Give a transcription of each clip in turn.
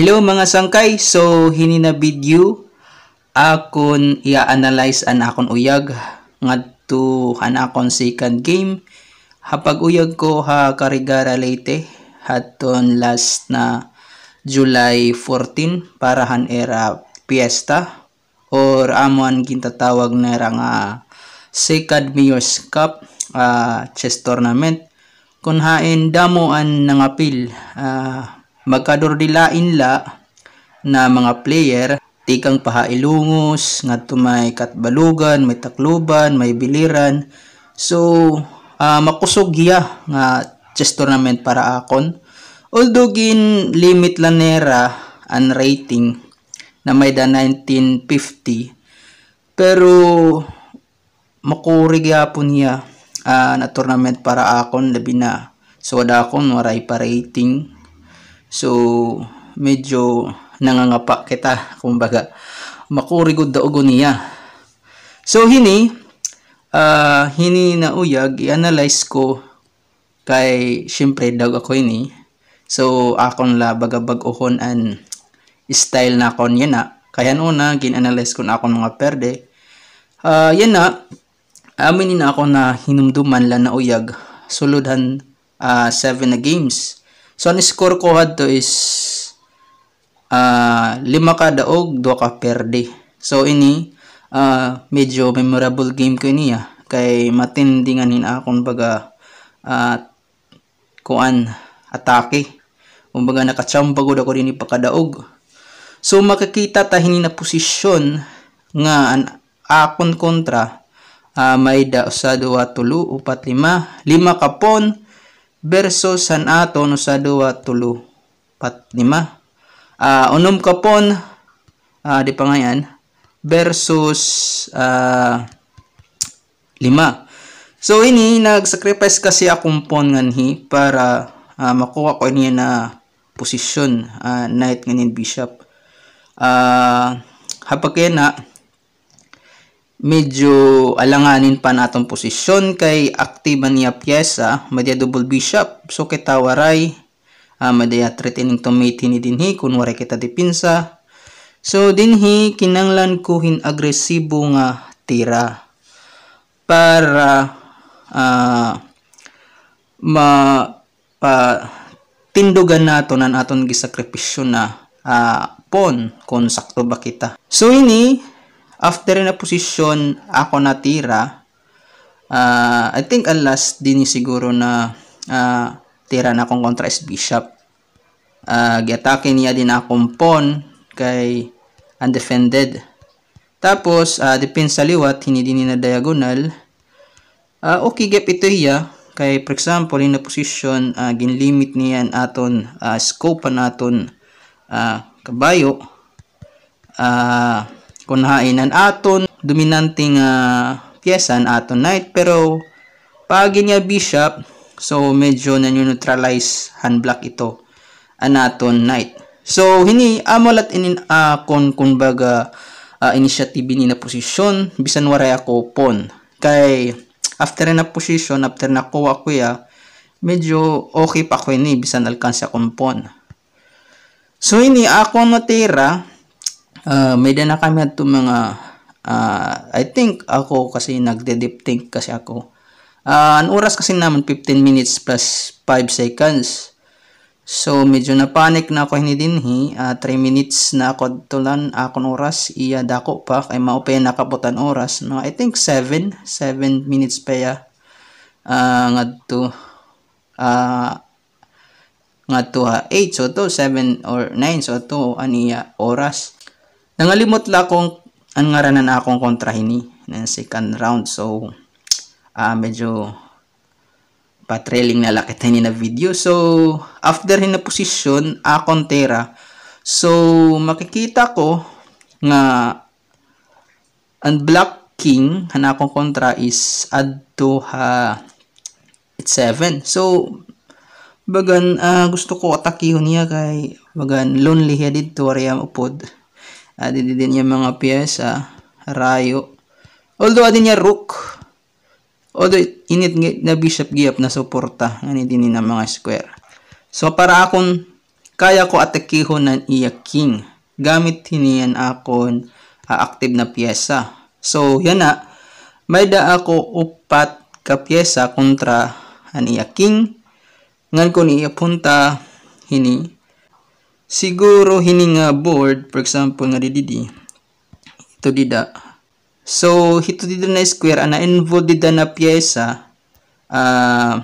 Hello mga sangkay, so hinina video akon i-analyze an akon uyag ngadto an akon second game hapag uyag ko ha Karigara Leyte haton last na July 14 para han era fiesta or amon gintatawag na era nga Second Mayor's Cup uh, chess tournament kun hain damo an nangapil uh, magkadurdilain la na mga player tikang pahailungos nga tumay katbalugan may takluban may biliran so uh, makusog ya nga chess tournament para akon although gin limit lang nera ang rating na may da 1950 pero makurig yapon niya uh, ah, na tournament para akon labi na so wala akong waray pa rating So, medyo nangangapa kita, kumbaga, makurigod daogon niya. So, hini, uh, hini na uyag, i-analyze ko kay, syempre, dag ako ini. So, akon la bagabag uhon an style na akon yan na. Kaya una, gin-analyze ko na akong mga perde. Uh, ah, yan na, aminin na ako na hinumduman la na uyag, sulodhan uh, ah, 7 na games. So, ang score ko hadto is uh, lima ka daog, dua ka perde. So, ini uh, medyo memorable game ko niya. Ah. Kay matindingan hin akon baga uh, kuan, atake. Umbaga Kumbaga nakachambagod ako din ipakadaog. So, makakita ta tayo na posisyon nga an akon kontra uh, may da sa duwa tulo upat lima lima kapon verso San Aton sa duwa tulo pat lima. Uh, ah, unum kapon uh, ah, di pa ngayon versus uh, lima. So ini nag sacrifice kasi akong pon nganhi para uh, makuha ko niya na position uh, knight ngayon bishop. Uh, hapag na medyo alanganin pa natong posisyon kay aktiba niya pyesa madya double bishop so kita waray uh, ah, madya threatening to mate ni dinhi kunwari kita dipinsa so dinhi kinanglan kuhin agresibo nga tira para uh, ma pa tindugan nato nan aton gisakripisyon na uh, ah, pon kung sakto ba kita so ini After na position ako natira, uh, I think alas din siguro na uh, tira na akong contra is bishop. Uh, giatake niya din akong pawn kay undefended. Tapos, uh, depend sa liwat, hinidin na diagonal. Uh, okay, gap ito iya. Kay, for example, in the position, uh, ginlimit niyan aton uh, scope naton uh, kabayo. Ah... Uh, kunhainan aton dominante nga ah, pyesa aton knight pero pag niya bishop so medyo na neutralize hand block ito aton knight so hini amolat inin uh, kon kumbaga uh, ah, initiative ni na posisyon bisan waray ako pawn kay after na position after nakuha ko ya medyo okay pa ko ini bisan alkansya kong pawn so ini ako natira uh, may na kami at mga uh, I think ako kasi nagde-deep think kasi ako uh, ang oras kasi naman 15 minutes plus 5 seconds so medyo na panic na ako hindi hinidinhi uh, 3 minutes na ako tulan akong oras iya dako pa kay maupay kaputan oras no I think 7 7 minutes pa ya uh, ngadto uh, ngadto ha 8 so to 7 or 9 so to aniya oras Nangalimot la akong ang ngaranan na akong kontrahini ng second round. So, uh, medyo patrailing na lakit hini na video. So, after na position, akong tera. So, makikita ko nga ang black king na akong kontra is adto ha ah, 7. So, bagan uh, gusto ko atakihon niya kay bagan lonely headed to wariyam upod. Added din niya mga piyesa, rayo. Although added niya rook. Although init na bishop giyap na suporta, ani din na mga square. So para akon kaya ko atakihon ng iya king gamit hiniyan akon uh, active na piyesa. So yan na may da ako upat ka piyesa kontra iya king ngan ko niya punta hini siguro hininga board for example nga didi ito dida so ito dida na square ana involved dida na pyesa uh,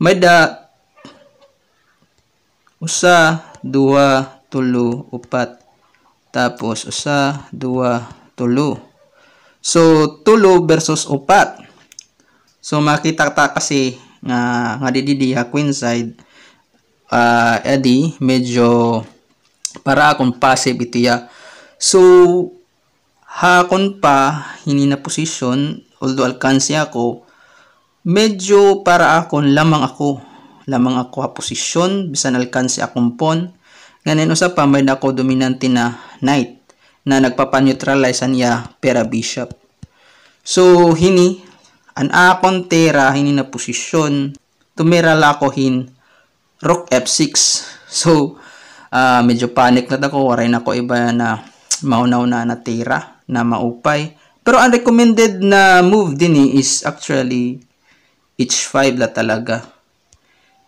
may da usa duwa tulo upat tapos usa duwa tulo so tulo versus upat so makita ta kasi nga nga didi queen side uh, ah, edi medyo para akong passive itiya. So, hakon pa, hindi na position, although alkansi ako, medyo para akong lamang ako. Lamang ako ha position, bisan alcance akong pon. Ngayon usap pa, may nako dominante na knight na nagpapaneutralize niya pera bishop. So, hini, an akong tera, hini na posisyon, tumira lakohin rook f6. So, uh, medyo panic na ako. Waray na ko iba na maunaw na natira na maupay. Pero ang recommended na move din eh, is actually h5 la talaga.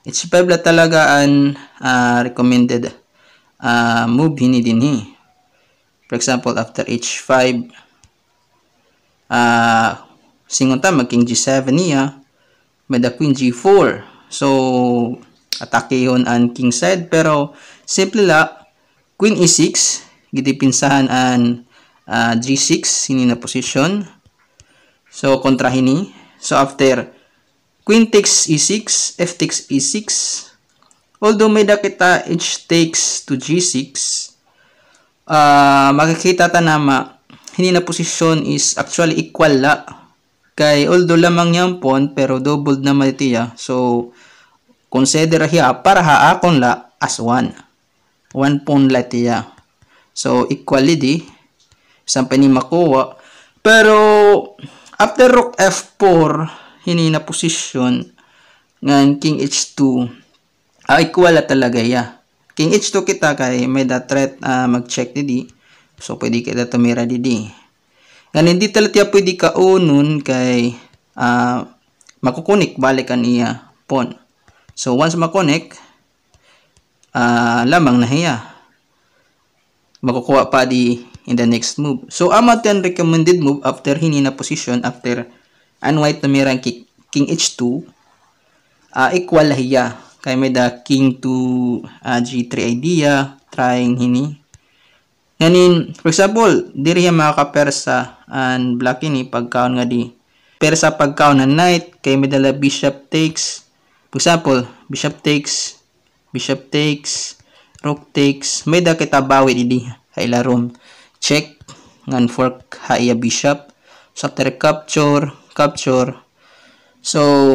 h5 la talaga ang uh, recommended uh, move hini din eh. For example, after h5, uh, singunta magking g7 niya, may the queen g4. So, atakehon yun ang king side pero simple la queen e6 giti pinsahan an uh, ah, g6 sini na position so kontra hini so after queen takes e6 f takes e6 although may dakita h takes to g6 uh, ah, makikita ta na ma na position is actually equal la kay although lamang yan pawn pero doubled na matiya so consider here para haakon la as 1. 1 pun latiya. So, equality, isang pa ni makuha. Pero, after rook f4, hini na position, ng king h2, ah, equal na talaga ya. King h2 kita kay may da threat uh, mag-check ni D. So, pwede kita tumira di di. Ngayon, hindi talaga pwede ka unun kay uh, makukunik balikan iya pawn. So, once makonect, uh, ah, lamang nahiya. Makukuha pa di in the next move. So, ama 10 recommended move after hini na position after and white tumirang kick, king h2 uh, ah, equal hiya. Kaya may da king to uh, g3 idea trying hini. Ganin, for example, diri ya makapersa and black ini pagkaon nga di. Persa pagkaon na knight kay may dala bishop takes For example, bishop takes, bishop takes, rook takes, may da kita bawi didi ha ilarom. Check, ngan fork ha iya bishop. So after capture, capture. So,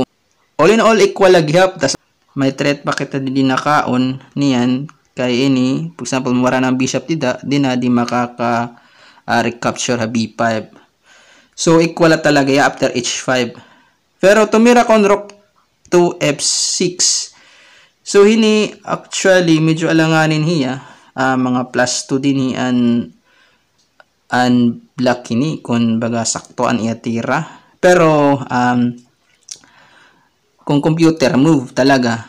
all in all equal lagi hap. Tas may threat pa kita didi nakaon niyan kay ini. For example, mura ng bishop dida, di na di makaka uh, recapture ha b5. So, equal talaga ya after h5. Pero tumira kon rook f F6. So hini actually medyo alanganin hiya uh, mga plus 2 din an an black kini kung baga sakto ang iya Pero um, kung computer move talaga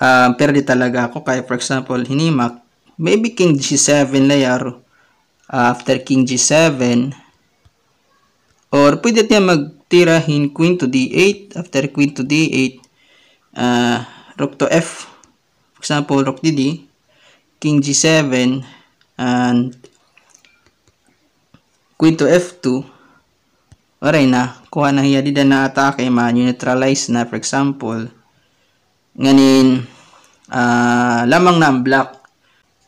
uh, ah, perdi talaga ako kaya for example hini hinimak maybe king g7 layer, uh, after king g7 or pwede tayo mag tirahin queen to d8. After queen to d8, uh, rook to f. For example, rook d king g7, and queen to f2. Waray na, kuha na hiya dida na atake, ma-neutralize na. For example, nganin, uh, lamang na ang black.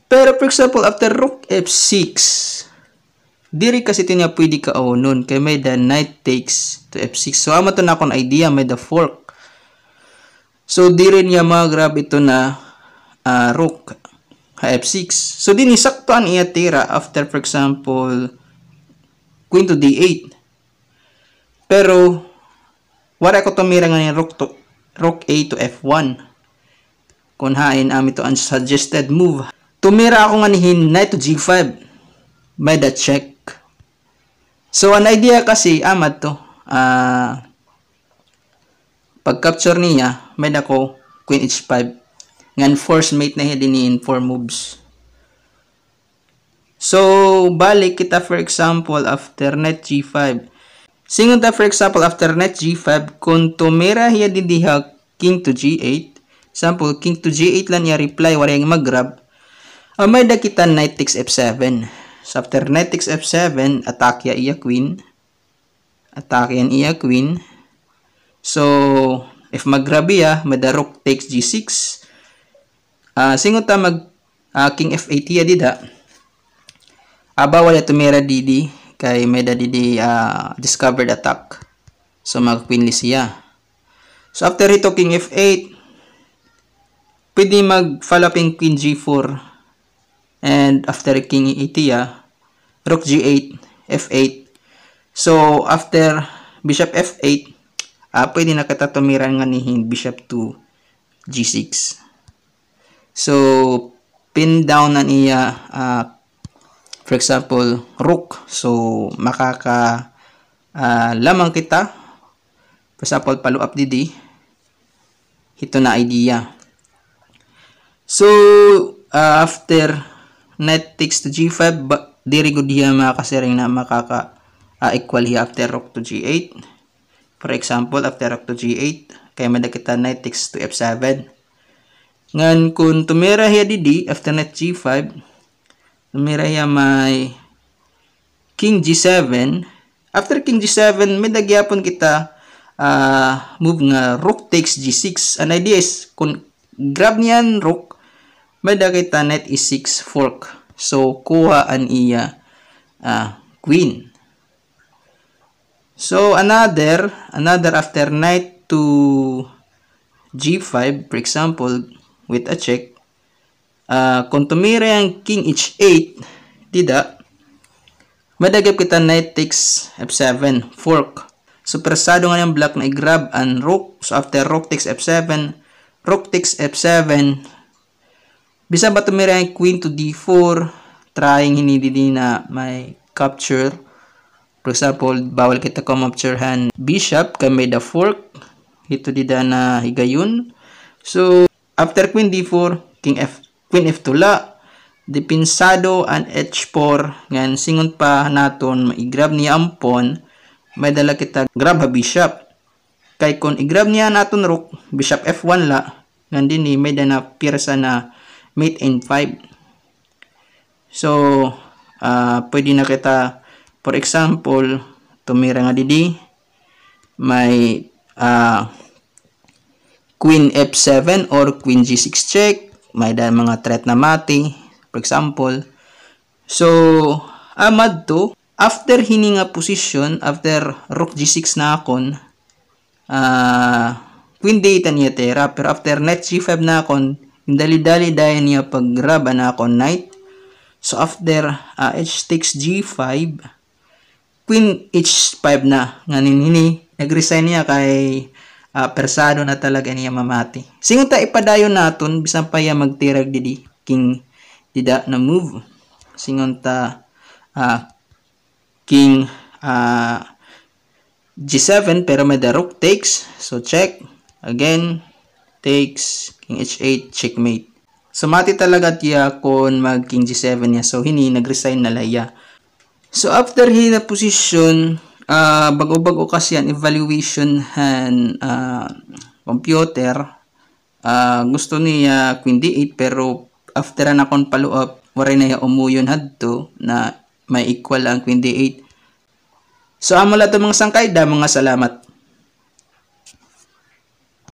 Pero for example, after rook f6, Diri kasi tinya pwede ka o awunon kay may the knight takes to f6. So amo to na akong idea may the fork. So diri niya magrab ito na uh, rook f6. So din isaktuan iya tira after for example queen to d8. Pero wala ko tumira nga ni rook to rook a to f1. Kunhain ami to suggested move. Tumira ako nga ni knight to g5 May the check So, an idea kasi, amat ah, to, uh, pag-capture niya, may nako, queen h5, ngan force mate na hindi ni in 4 moves. So, balik kita for example after net g5. Singon ta for example after net g5, kung tumira hiya din diha king to g8, example, king to g8 lang niya reply, wala yung mag-grab, amay ah, da kita knight takes f7. So after knight takes f7, attack ya iya queen. Attack yan iya queen. So if maggrabe ya, madarok takes g6. Uh, ah, Singo ta mag uh, king f8 ya dida. Aba ah, wala tumira didi kay may da didi uh, discovered attack. So mag queen li siya. So after ito king f8, pwede mag falloping queen g4 and after king e8 Itia, rook g8, f8. So, after bishop f8, uh, ah, pwede na katatumiran nga ni bishop to g6. So, pin down na niya, uh, for example, rook. So, makaka uh, lamang kita. For example, palo up dd. Ito na idea. So, uh, after knight takes to g5 but good here hiya mga kasiring na makaka uh, equal here after rook to g8 for example after rook to g8 kay madakita knight takes to f7 ngan kun tumira hiya didi after knight g5 tumira hiya may king g7 after king g7 may dagyapon kita uh, move nga rook takes g6 an idea is kung grab niyan rook madakita net is 6 fork. So, kuha an iya uh, queen. So, another, another after knight to g5, for example, with a check, uh, kung tumira ang king h8, tidak, madagap kita knight takes f7, fork. So, presado nga yung black na i-grab ang rook. So, after rook takes f7, rook takes f7, Bisa ba tumirang queen to d4, trying hindi din na may capture. For example, bawal kita kumapturehan bishop, kami the fork. Ito dida na higayon. So, after queen d4, king f, queen f2 la, depinsado and h4, ngan singon pa naton, maigrab niya ang pawn, may dala kita grab ha bishop. Kay kung igrab niya naton rook, bishop f1 la, ngan din ni eh, may dana pirsa na mate in 5. So, uh, pwede na kita, for example, tumira nga didi, may uh, queen f7 or queen g6 check, may dahil mga threat na mati, for example. So, amad to, after hininga position, after rook g6 na akon, uh, queen d8 niya tera, pero after net g5 na akon, dali dali dahil niya pag-grab na ako knight. So after uh, h takes g5, queen h5 na. Nganin hini, nag-resign niya kay uh, persado na talaga niya mamati. Singon ta ipadayon naton bisan pa ya magtirag didi king dida na move. Singon ta uh, ah, king uh, g7 pero may the rook takes. So check again takes, king h8, checkmate. Sumati mati talaga tiya kon mag king g7 niya. So hini nagresign na laya. So after hini na position, uh, bago-bago kasi yan evaluation han uh, computer. Uh, gusto niya queen d8 pero after na kon follow up, wari na umuyon hadto na may equal ang queen d8. So amo la mga sangkay da mga salamat.